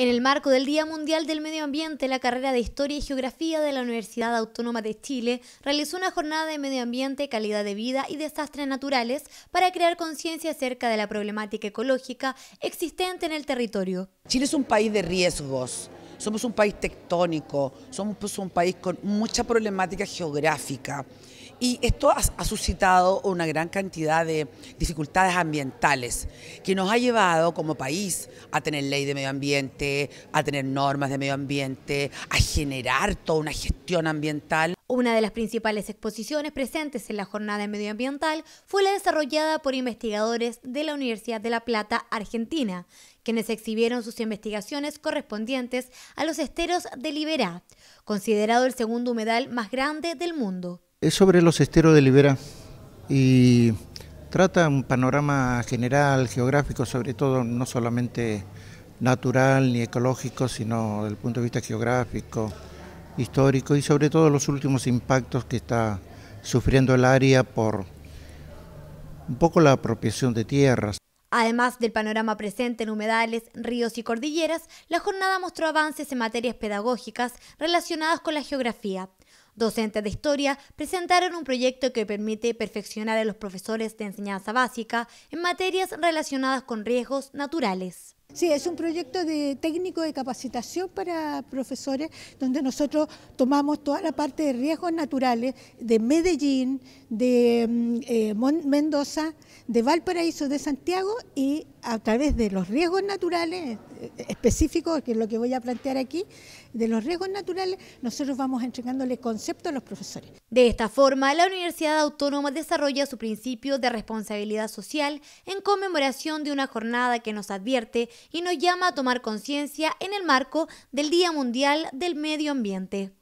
En el marco del Día Mundial del Medio Ambiente, la carrera de Historia y Geografía de la Universidad Autónoma de Chile realizó una jornada de medio ambiente, calidad de vida y desastres naturales para crear conciencia acerca de la problemática ecológica existente en el territorio. Chile es un país de riesgos, somos un país tectónico, somos un país con mucha problemática geográfica y esto ha, suscitado una gran cantidad de dificultades ambientales que nos ha llevado como país a tener ley de medio ambiente, a tener normas de medio ambiente, a generar toda una gestión ambiental. Una de las principales exposiciones presentes en la jornada medioambiental fue la desarrollada por investigadores de la Universidad de La Plata, Argentina, quienes exhibieron sus investigaciones correspondientes a los esteros de Liberá, considerado el segundo humedal más grande del mundo. Es sobre los esteros de Libera y trata un panorama general, geográfico, sobre todo, no solamente natural ni ecológico, sino del punto de vista geográfico, histórico y sobre todo los últimos impactos que está sufriendo el área por un poco la apropiación de tierras. Además del panorama presente en humedales, ríos y cordilleras, la jornada mostró avances en materias pedagógicas relacionadas con la geografía docentes de historia, presentaron un proyecto que permite perfeccionar a los profesores de enseñanza básica en materias relacionadas con riesgos naturales. Sí, es un proyecto de técnico de capacitación para profesores, donde nosotros tomamos toda la parte de riesgos naturales de Medellín, de mm, eh, Mendoza, de Valparaíso, de Santiago, y a través de los riesgos naturales eh, específicos, que es lo que voy a plantear aquí, de los riesgos naturales, nosotros vamos entregándoles conceptos a los profesores. De esta forma, la Universidad Autónoma desarrolla su principio de responsabilidad social en conmemoración de una jornada que nos advierte y nos llama a tomar conciencia en el marco del Día Mundial del Medio Ambiente.